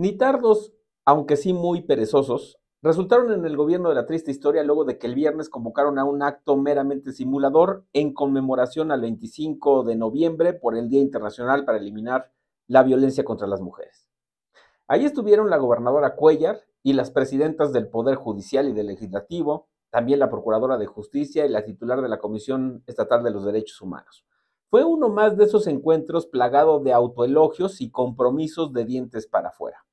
Ni tardos, aunque sí muy perezosos, resultaron en el gobierno de la triste historia luego de que el viernes convocaron a un acto meramente simulador en conmemoración al 25 de noviembre por el Día Internacional para eliminar la violencia contra las mujeres. Ahí estuvieron la gobernadora Cuellar y las presidentas del Poder Judicial y del Legislativo, también la Procuradora de Justicia y la titular de la Comisión Estatal de los Derechos Humanos. Fue uno más de esos encuentros plagado de autoelogios y compromisos de dientes para afuera.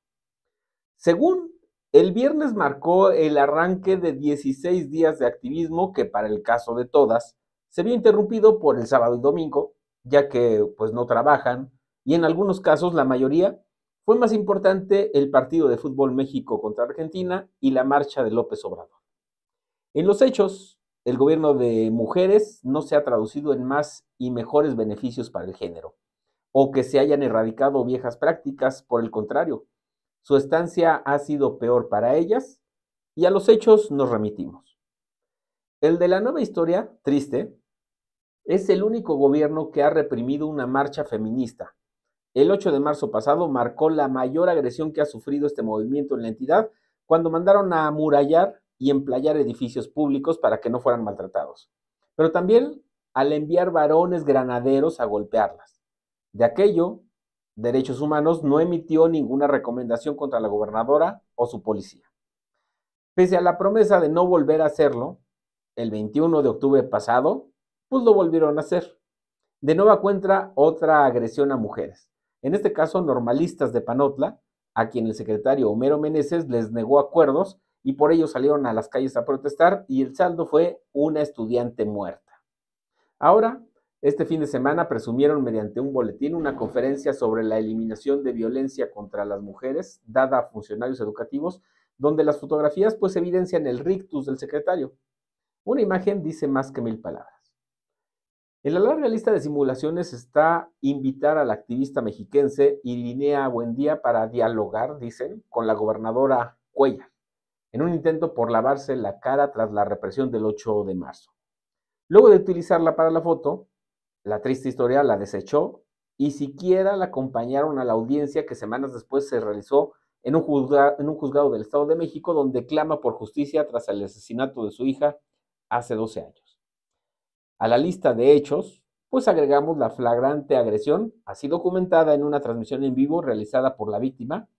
Según el viernes marcó el arranque de 16 días de activismo que para el caso de todas se vio interrumpido por el sábado y domingo, ya que pues no trabajan y en algunos casos la mayoría fue más importante el partido de fútbol México contra Argentina y la marcha de López Obrador. En los hechos, el gobierno de mujeres no se ha traducido en más y mejores beneficios para el género, o que se hayan erradicado viejas prácticas, por el contrario, su estancia ha sido peor para ellas y a los hechos nos remitimos. El de la nueva historia, triste, es el único gobierno que ha reprimido una marcha feminista. El 8 de marzo pasado marcó la mayor agresión que ha sufrido este movimiento en la entidad cuando mandaron a amurallar y emplayar edificios públicos para que no fueran maltratados, pero también al enviar varones granaderos a golpearlas. De aquello Derechos Humanos no emitió ninguna recomendación contra la gobernadora o su policía. Pese a la promesa de no volver a hacerlo, el 21 de octubre pasado, pues lo volvieron a hacer. De nueva cuenta otra agresión a mujeres, en este caso normalistas de Panotla, a quien el secretario Homero Meneses les negó acuerdos y por ello salieron a las calles a protestar y el saldo fue una estudiante muerta. Ahora este fin de semana presumieron mediante un boletín una conferencia sobre la eliminación de violencia contra las mujeres dada a funcionarios educativos, donde las fotografías pues evidencian el rictus del secretario. Una imagen dice más que mil palabras. En la larga lista de simulaciones está invitar al activista mexiquense Irinea Buendía para dialogar, dicen, con la gobernadora Cuella, en un intento por lavarse la cara tras la represión del 8 de marzo. Luego de utilizarla para la foto, la triste historia la desechó y siquiera la acompañaron a la audiencia que semanas después se realizó en un, en un juzgado del Estado de México donde clama por justicia tras el asesinato de su hija hace 12 años. A la lista de hechos, pues agregamos la flagrante agresión, así documentada en una transmisión en vivo realizada por la víctima,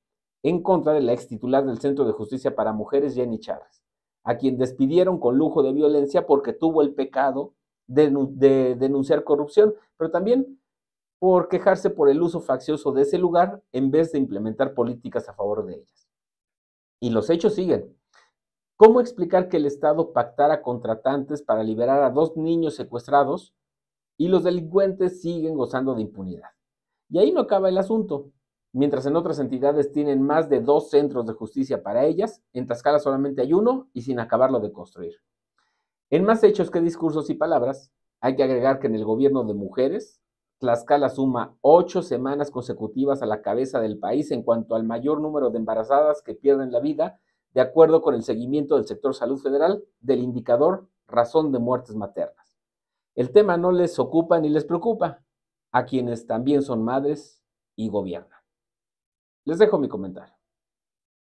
en contra de la ex titular del Centro de Justicia para Mujeres, Jenny Chávez, a quien despidieron con lujo de violencia porque tuvo el pecado de, denunciar corrupción, pero también por quejarse por el uso faccioso de ese lugar en vez de implementar políticas a favor de ellas. Y los hechos siguen. ¿Cómo explicar que el Estado pactara contratantes para liberar a dos niños secuestrados y los delincuentes siguen gozando de impunidad? Y ahí no acaba el asunto. Mientras en otras entidades tienen más de dos centros de justicia para ellas, en Tlaxcala solamente hay uno y sin acabarlo de construir. En más hechos que discursos y palabras, hay que agregar que en el gobierno de mujeres, Tlaxcala suma ocho semanas consecutivas a la cabeza del país en cuanto al mayor número de embarazadas que pierden la vida, de acuerdo con el seguimiento del sector salud federal del indicador razón de muertes maternas. El tema no les ocupa ni les preocupa a quienes también son madres y gobiernan. Les dejo mi comentario.